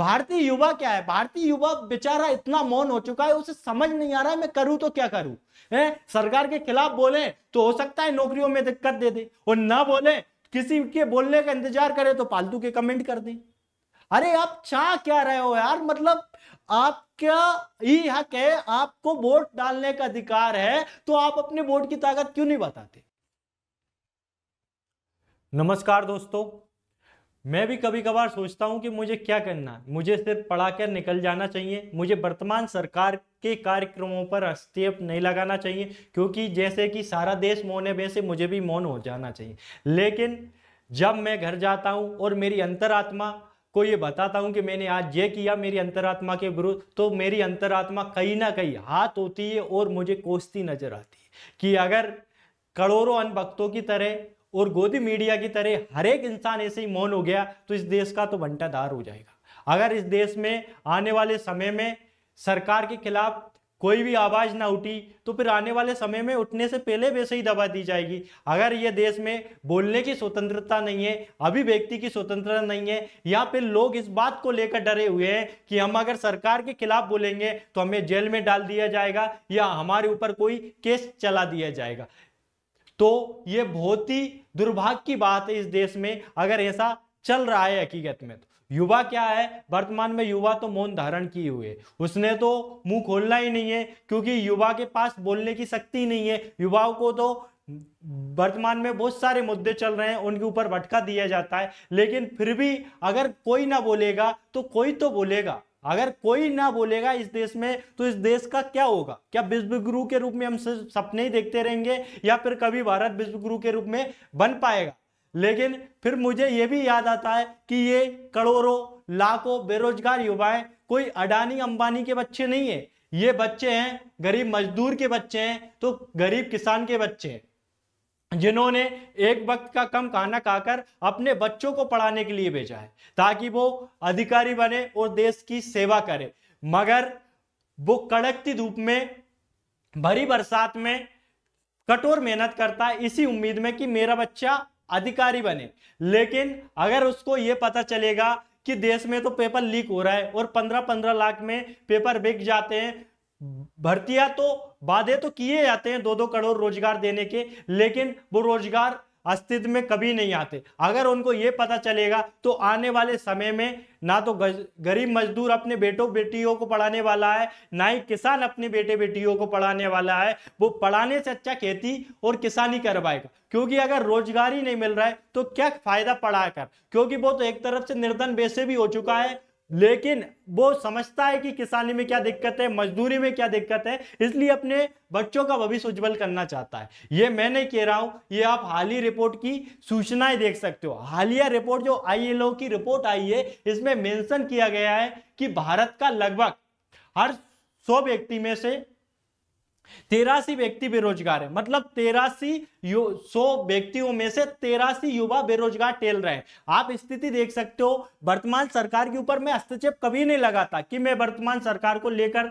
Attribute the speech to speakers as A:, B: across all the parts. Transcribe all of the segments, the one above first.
A: भारतीय युवा क्या है भारतीय युवा बेचारा इतना मौन हो चुका है उसे समझ नहीं आ रहा है मैं करूं तो क्या करूं है सरकार के खिलाफ बोले तो हो सकता है नौकरियों में दिक्कत दे दे और ना बोले किसी के बोलने का इंतजार करे तो पालतू के कमेंट कर दे अरे आप चाह क्या रहे हो यार मतलब आपका ही हक है आपको वोट डालने का अधिकार है तो आप अपने वोट की ताकत क्यों नहीं बताते नमस्कार दोस्तों मैं भी कभी कभार सोचता हूं कि मुझे क्या करना है मुझे सिर्फ पढ़ाकर निकल जाना चाहिए मुझे वर्तमान सरकार के कार्यक्रमों पर हस्तक्षेप नहीं लगाना चाहिए क्योंकि जैसे कि सारा देश मौन है वैसे मुझे भी मौन हो जाना चाहिए लेकिन जब मैं घर जाता हूँ और मेरी अंतरात्मा को ये बताता हूँ कि मैंने आज ये किया मेरी अंतरात्मा के विरुद्ध तो मेरी अंतरात्मा कहीं ना कहीं हाथ होती है और मुझे कोसती नजर आती है कि अगर करोड़ों अनभक्तों की तरह और गोदी मीडिया की तरह हर एक इंसान ऐसे ही मौन हो गया तो इस देश का तो बंटाधार हो जाएगा अगर इस देश में आने वाले समय में सरकार के खिलाफ कोई भी आवाज़ ना उठी तो फिर आने वाले समय में उठने से पहले वैसे ही दबा दी जाएगी अगर ये देश में बोलने की स्वतंत्रता नहीं है अभिव्यक्ति की स्वतंत्रता नहीं है या फिर लोग इस बात को लेकर डरे हुए हैं कि हम अगर सरकार के खिलाफ बोलेंगे तो हमें जेल में डाल दिया जाएगा या हमारे ऊपर कोई केस चला दिया जाएगा तो ये बहुत ही दुर्भाग्य की बात है इस देश में अगर ऐसा चल रहा है हकीकत में तो युवा क्या है वर्तमान में युवा तो मौन धारण किए हुए उसने तो मुंह खोलना ही नहीं है क्योंकि युवा के पास बोलने की शक्ति नहीं है युवाओं को तो वर्तमान में बहुत सारे मुद्दे चल रहे हैं उनके ऊपर भटका दिया जाता है लेकिन फिर भी अगर कोई ना बोलेगा तो कोई तो बोलेगा अगर कोई ना बोलेगा इस देश में तो इस देश का क्या होगा क्या विश्वगुरु के रूप में हम सपने ही देखते रहेंगे या फिर कभी भारत विश्वगुरु के रूप में बन पाएगा लेकिन फिर मुझे ये भी याद आता है कि ये करोड़ों लाखों बेरोजगार युवाएं कोई अडानी अंबानी के बच्चे नहीं है ये बच्चे हैं गरीब मजदूर के बच्चे हैं तो गरीब किसान के बच्चे हैं जिन्होंने एक वक्त का कम खाना खाकर अपने बच्चों को पढ़ाने के लिए भेजा है ताकि वो अधिकारी बने और देश की सेवा करे मगर वो कड़कती धूप में भरी बरसात में कठोर मेहनत करता है इसी उम्मीद में कि मेरा बच्चा अधिकारी बने लेकिन अगर उसको ये पता चलेगा कि देश में तो पेपर लीक हो रहा है और पंद्रह पंद्रह लाख में पेपर बिक जाते हैं भर्तियां तो वादे तो किए जाते हैं दो दो करोड़ रोजगार देने के लेकिन वो रोजगार अस्तित्व में कभी नहीं आते अगर उनको ये पता चलेगा तो आने वाले समय में ना तो गरीब मजदूर अपने बेटों बेटियों को पढ़ाने वाला है ना ही किसान अपने बेटे बेटियों को पढ़ाने वाला है वो पढ़ाने से अच्छा खेती और किसानी करवाएगा क्योंकि अगर रोजगार ही नहीं मिल रहा है तो क्या फायदा पढ़ा कर क्योंकि वो तो एक तरफ से निर्धन वैसे भी हो चुका है लेकिन वो समझता है कि किसानी में क्या दिक्कत है मजदूरी में क्या दिक्कत है इसलिए अपने बच्चों का भविष्य उज्जवल करना चाहता है ये मैं नहीं कह रहा हूं ये आप हाली रिपोर्ट की सूचनाएं देख सकते हो हालिया रिपोर्ट जो आईएलओ की रिपोर्ट आई है इसमें मेंशन किया गया है कि भारत का लगभग हर सौ व्यक्ति में से तेरासी व्यक्ति बेरोजगार है मतलब तेरासी सौ व्यक्तियों में से तेरासी युवा बेरोजगार टेल रहे हैं आप स्थिति देख सकते हो वर्तमान सरकार के ऊपर मैं हस्तक्षेप कभी नहीं लगाता कि मैं वर्तमान सरकार को लेकर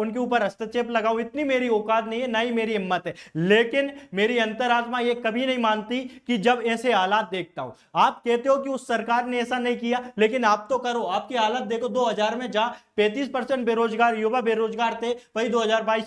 A: उनके ऊपर हस्तक्षेप लगाऊ इतनी मेरी औकात नहीं है ना ही मेरी हिम्मत है लेकिन मेरी अंतरात्मा ये कभी नहीं मानती कि जब ऐसे हालात देखता हूं आप कहते हो कि उस सरकार ने ऐसा नहीं किया लेकिन आप तो करो आपकी हालत देखो दो में जहां पैंतीस परसेंट बेरोजगार युवा बेरोजगार थे वही दो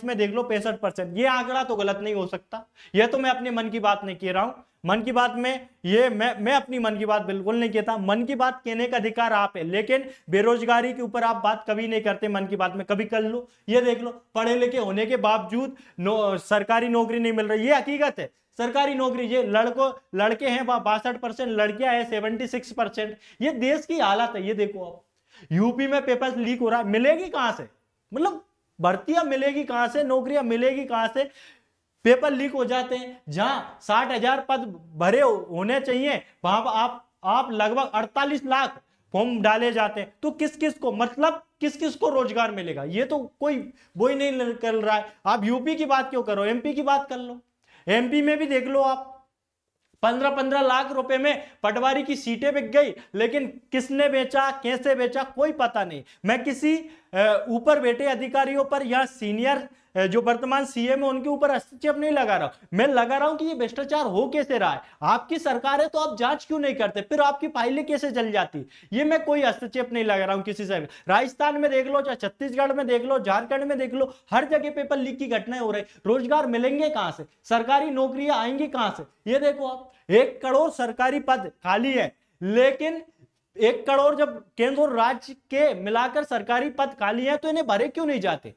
A: में देख लो पैंसठ परसेंट ये आंकड़ा तो गलत नहीं हो सकता यह तो मैं अपने अपने मन की बात नहीं कह रहा हूं मन की बात में ये मैं मैं अपनी मन की बात बिल्कुल नहीं कहता मन की बात कहने का अधिकार आप है लेकिन बेरोजगारी के ऊपर आप बात कभी नहीं करते मन की बात में कभी कर लो ये देख लो पढ़े लिखे होने के बावजूद नो, सरकारी नौकरी नहीं मिल रही ये हकीकत है सरकारी नौकरी ये लड़को लड़के हैं बासठ परसेंट लड़कियां हैं सेवेंटी सिक्स परसेंट ये देश की हालत है ये देखो आप यूपी में पेपर लीक हो रहा है मिलेगी कहां से मतलब भर्तियां मिलेगी कहां से नौकरियां मिलेगी कहां से पेपर लीक हो जाते हैं जहाँ साठ हजार पद भरे होने चाहिए वहां पर आप आप लगभग अड़तालीस लाख फॉर्म डाले जाते हैं तो किस किस को मतलब किस किस को रोजगार मिलेगा ये तो कोई वो ही नहीं कर रहा है आप यूपी की बात क्यों करो एमपी की बात कर लो एमपी में भी देख लो आप पंद्रह पंद्रह लाख रुपए में पटवारी की सीटें बिक गई लेकिन किसने बेचा कैसे बेचा कोई पता नहीं मैं किसी ऊपर बैठे अधिकारियों पर या सीनियर जो वर्तमान सीएम है उनके ऊपर हस्तक्षेप नहीं लगा रहा हूं मैं लगा रहा हूं कि ये भ्रष्टाचार हो कैसे रहा है आपकी सरकार है तो आप जांच क्यों नहीं करते फिर आपकी फाइलें कैसे चल जाती ये मैं कोई हस्तक्षेप नहीं लगा रहा हूं किसी से राजस्थान में देख लो चाहे छत्तीसगढ़ में देख लो झारखंड में देख लो हर जगह पेपर लीक की घटनाएं हो रही रोजगार मिलेंगे कहां से सरकारी नौकरियां आएंगी कहां से ये देखो आप एक करोड़ सरकारी पद खाली है लेकिन एक करोड़ जब केंद्र और राज्य के मिलाकर सरकारी पद खाली है तो इन्हें भरे क्यों नहीं जाते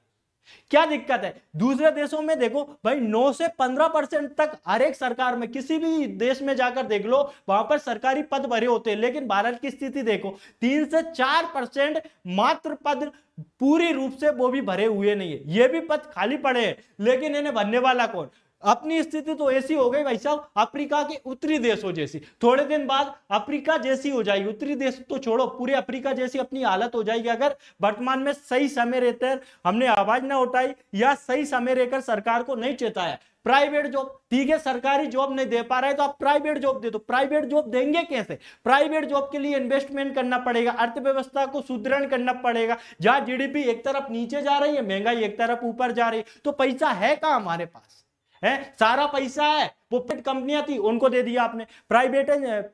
A: क्या दिक्कत है दूसरे देशों में देखो भाई 9 से 15 परसेंट तक हर एक सरकार में किसी भी देश में जाकर देख लो वहां पर सरकारी पद भरे होते हैं लेकिन भारत की स्थिति देखो तीन से चार परसेंट मात्र पद पूरी रूप से वो भी भरे हुए नहीं है ये भी पद खाली पड़े हैं लेकिन इन्हें भरने वाला कौन अपनी स्थिति तो ऐसी हो गई भाई साहब अफ्रीका के उत्तरी देशों जैसी थोड़े दिन बाद अफ्रीका जैसी हो जाएगी उत्तरी देश तो छोड़ो पूरे अफ्रीका जैसी अपनी हालत हो जाएगी अगर वर्तमान में सही समय रहकर हमने आवाज ना उठाई या सही समय रहकर सरकार को नहीं चेताया प्राइवेट जॉब ठीक है सरकारी जॉब नहीं दे पा रहा है तो आप प्राइवेट जॉब दे दो प्राइवेट जॉब देंगे कैसे प्राइवेट जॉब के लिए इन्वेस्टमेंट करना पड़ेगा अर्थव्यवस्था को सुदृढ़ करना पड़ेगा जहां जीडीपी एक तरफ नीचे जा रही है महंगाई एक तरफ ऊपर जा रही है तो पैसा है कहा हमारे पास है सारा पैसा है वो पेट कंपनियां थी उनको दे दिया आपने प्राइवेट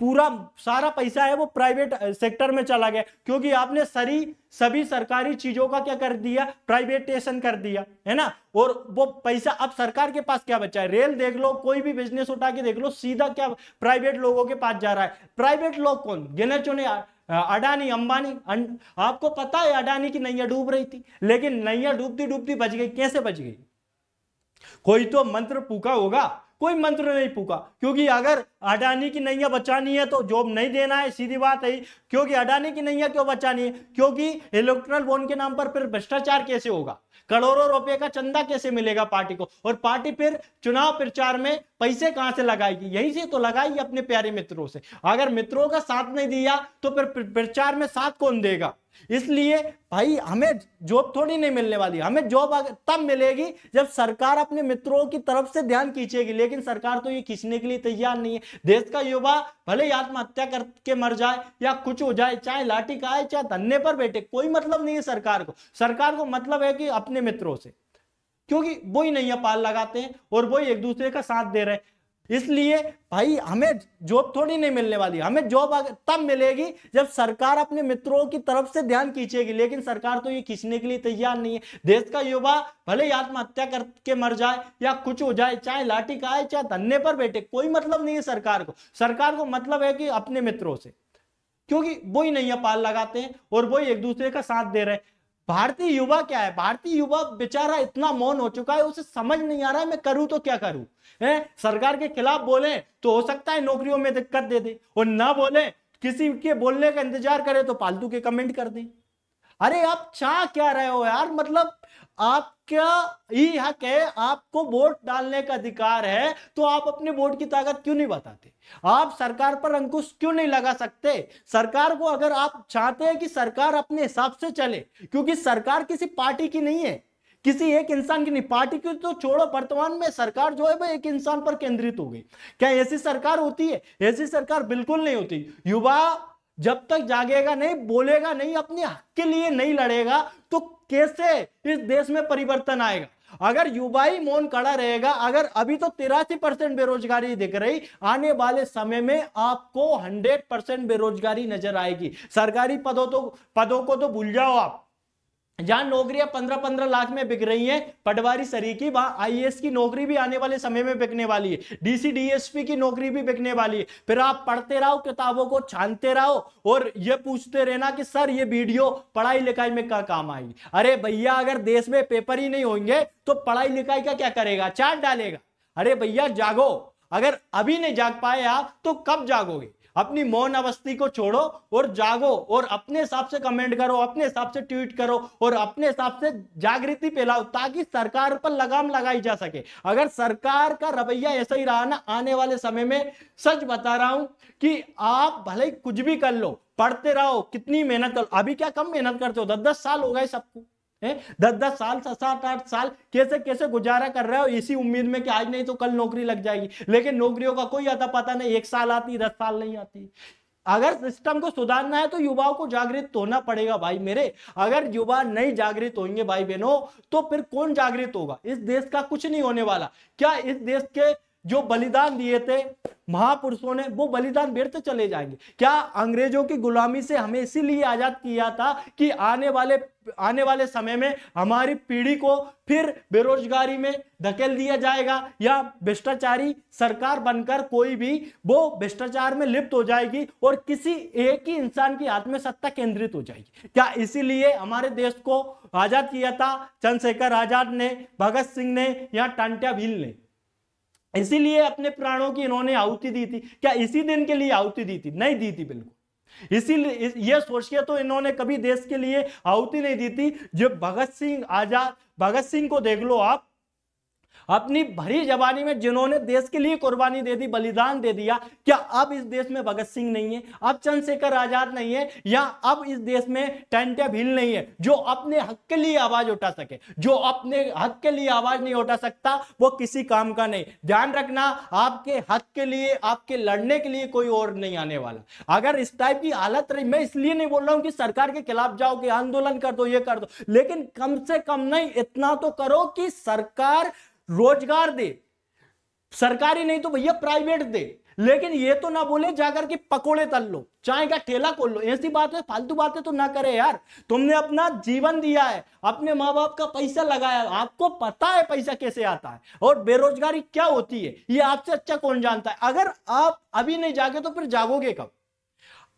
A: पूरा सारा पैसा है वो प्राइवेट सेक्टर में चला गया क्योंकि आपने सरी सभी सरकारी चीजों का क्या कर दिया प्राइवेटेशन कर दिया है ना और वो पैसा अब सरकार के पास क्या बचा है रेल देख लो कोई भी बिजनेस उठा के देख लो सीधा क्या प्राइवेट लोगों के पास जा रहा है प्राइवेट लोग कौन गिने चुने अडानी अंबानी अं, आपको पता है अडानी की नैया डूब रही थी लेकिन नैया डूबती डूबती बच गई कैसे बच गई कोई तो मंत्र पूका होगा कोई मंत्र नहीं पूका क्योंकि अगर अडानी की नैया बचानी है तो जॉब नहीं देना है सीधी बात है क्योंकि अडानी की नैया क्यों बचानी है क्योंकि इलेक्ट्रल बॉन्ड के नाम पर फिर भ्रष्टाचार कैसे होगा करोड़ों रुपए का चंदा कैसे मिलेगा पार्टी को और पार्टी फिर चुनाव प्रचार में पैसे कहां से लगाएगी यही से तो लगाएगी अपने प्यारे मित्रों से अगर मित्रों का साथ नहीं दिया तो फिर प्रचार में साथ कौन देगा इसलिए भाई हमें जॉब थोड़ी नहीं मिलने वाली हमें जॉब तब मिलेगी जब सरकार अपने मित्रों की तरफ से ध्यान खींचेगी लेकिन सरकार तो ये खींचने के लिए तैयार नहीं है देश का युवा भले ही आत्महत्या करके मर जाए या कुछ हो जाए चाहे लाठी खाए चाहे धन्ने पर बैठे कोई मतलब नहीं है सरकार को सरकार को मतलब है कि अपने मित्रों से क्योंकि वो ही नहीं पाल लगाते हैं और वो ही एक दूसरे का साथ दे रहे हैं इसलिए भाई हमें जॉब थोड़ी नहीं मिलने वाली हमें जॉब तब मिलेगी जब सरकार अपने मित्रों की तरफ से ध्यान खींचेगी लेकिन सरकार तो ये खींचने के लिए तैयार नहीं है देश का युवा भले ही आत्महत्या करके मर जाए या कुछ हो जाए चाहे लाठी का आए चाहे धन्ने पर बैठे कोई मतलब नहीं है सरकार को सरकार को मतलब है कि अपने मित्रों से क्योंकि वो ही नहीं पाल लगाते हैं और वो ही एक दूसरे का साथ दे रहे हैं भारतीय युवा क्या है भारतीय युवा बेचारा इतना मौन हो चुका है उसे समझ नहीं आ रहा है मैं करूं तो क्या करूं है सरकार के खिलाफ बोले तो हो सकता है नौकरियों में दिक्कत दे दे और ना बोले किसी के बोलने का इंतजार करे तो पालतू के कमेंट कर दें अरे आप चाह क्या रहे हो यार मतलब आपका ही हक है आपको वोट डालने का अधिकार है तो आप अपने वोट की ताकत क्यों नहीं बताते आप सरकार पर अंकुश क्यों नहीं लगा सकते सरकार को अगर आप चाहते हैं कि सरकार अपने हिसाब से चले क्योंकि सरकार किसी पार्टी की नहीं है किसी एक इंसान की नहीं पार्टी की तो छोड़ो वर्तमान में सरकार जो है वो एक इंसान पर केंद्रित हो गई क्या ऐसी सरकार होती है ऐसी सरकार बिल्कुल नहीं होती युवा जब तक जागेगा नहीं बोलेगा नहीं अपने हक के लिए नहीं लड़ेगा तो कैसे इस देश में परिवर्तन आएगा अगर युवा ही मौन कड़ा रहेगा अगर अभी तो तिरासी परसेंट बेरोजगारी दिख रही आने वाले समय में आपको हंड्रेड परसेंट बेरोजगारी नजर आएगी सरकारी पदों तो पदों को तो भूल जाओ आप जहां नौकरियां पंद्रह पंद्रह लाख में बिक रही हैं पटवारी सरी की वहां आईएएस की नौकरी भी आने वाले समय में बिकने वाली है डीसी डीएसपी की नौकरी भी बिकने वाली है फिर आप पढ़ते रहो किताबों को छानते रहो और ये पूछते रहना कि सर ये वीडियो पढ़ाई लिखाई में क्या काम आएगी अरे भैया अगर देश में पेपर ही नहीं होंगे तो पढ़ाई लिखाई का क्या करेगा चार डालेगा अरे भैया जागो अगर अभी नहीं जाग पाए आप तो कब जागोगे अपनी मौन अवस्थी को छोड़ो और जागो और अपने हिसाब से कमेंट करो अपने हिसाब से ट्वीट करो और अपने हिसाब से जागृति फैलाओ ताकि सरकार पर लगाम लगाई जा सके अगर सरकार का रवैया ऐसा ही रहा ना आने वाले समय में सच बता रहा हूं कि आप भले कुछ भी कर लो पढ़ते रहो कितनी मेहनत करो अभी क्या कम मेहनत करते हो दस दस साल हो गए सबको दस दस साल सात आठ साल कैसे कैसे गुजारा कर रहे हो इसी उम्मीद में कि आज नहीं तो कल नौकरी लग जाएगी लेकिन नौकरियों का कोई आता पता नहीं एक साल आती दस साल नहीं आती अगर सिस्टम को सुधारना है तो युवाओं को जागृत तो होना पड़ेगा भाई मेरे अगर युवा नहीं जागृत होंगे भाई बहनों तो फिर कौन जागृत होगा इस देश का कुछ नहीं होने वाला क्या इस देश के जो बलिदान दिए थे महापुरुषों ने वो बलिदान व्यर्थ चले जाएंगे क्या अंग्रेजों की गुलामी से हमें इसीलिए आजाद किया था कि आने वाले आने वाले समय में हमारी पीढ़ी को फिर बेरोजगारी में धकेल दिया जाएगा या भ्रष्टाचारी सरकार बनकर कोई भी वो भ्रष्टाचार में लिप्त हो जाएगी और किसी एक ही इंसान की आत्मसत्ता केंद्रित हो जाएगी क्या इसीलिए हमारे देश को आजाद किया था चंद्रशेखर आजाद ने भगत सिंह ने या टांट्या भील ने इसीलिए अपने प्राणों की इन्होंने आहुति दी थी क्या इसी दिन के लिए आहुति दी थी नहीं दी थी बिल्कुल इसीलिए यह सोचिए तो इन्होंने कभी देश के लिए आहुति नहीं दी थी जब भगत सिंह आजाद भगत सिंह को देख लो आप अपनी भरी जवानी में जिन्होंने देश के लिए कुर्बानी दे दी बलिदान दे दिया क्या अब इस देश में भगत सिंह नहीं है अब चंद्रशेखर आजाद नहीं है या अब इस देश में टेंटे भील नहीं है जो अपने हक के लिए आवाज उठा सके जो अपने हक के लिए आवाज नहीं उठा सकता वो किसी काम का नहीं ध्यान रखना आपके हक के लिए आपके लड़ने के लिए कोई और नहीं आने वाला अगर इस टाइप की हालत रही मैं इसलिए नहीं बोल रहा हूं कि सरकार के खिलाफ जाओ कि आंदोलन कर दो ये कर दो लेकिन कम से कम नहीं इतना तो करो कि सरकार रोजगार दे सरकारी नहीं तो भैया प्राइवेट दे लेकिन ये तो ना बोले जाकर के पकोड़े तल लो चाय का ठेला खोल लो ऐसी बात है फालतू बातें तो ना करे यार तुमने अपना जीवन दिया है अपने माँ बाप का पैसा लगाया आपको पता है पैसा कैसे आता है और बेरोजगारी क्या होती है ये आपसे अच्छा कौन जानता है अगर आप अभी नहीं जागे तो फिर जागोगे कब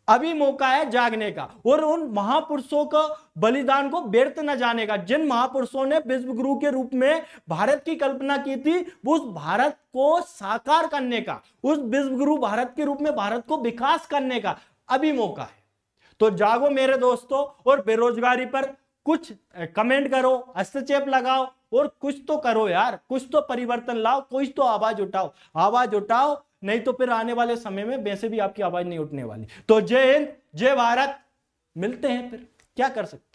A: अभी मौका है जागने का और उन महापुरुषों का बलिदान को व्यर्थ न जाने का जिन महापुरुषों ने विश्व गुरु के रूप में भारत की कल्पना की थी उस भारत को साकार करने का उस विश्व गुरु भारत के रूप में भारत को विकास करने का अभी मौका है तो जागो मेरे दोस्तों और बेरोजगारी पर कुछ कमेंट करो हस्तक्षेप लगाओ और कुछ तो करो यार कुछ तो परिवर्तन लाओ कुछ तो आवाज उठाओ आवाज उठाओ नहीं तो फिर आने वाले समय में वैसे भी आपकी आवाज नहीं उठने वाली तो जय हिंद जय भारत मिलते हैं फिर क्या कर सकते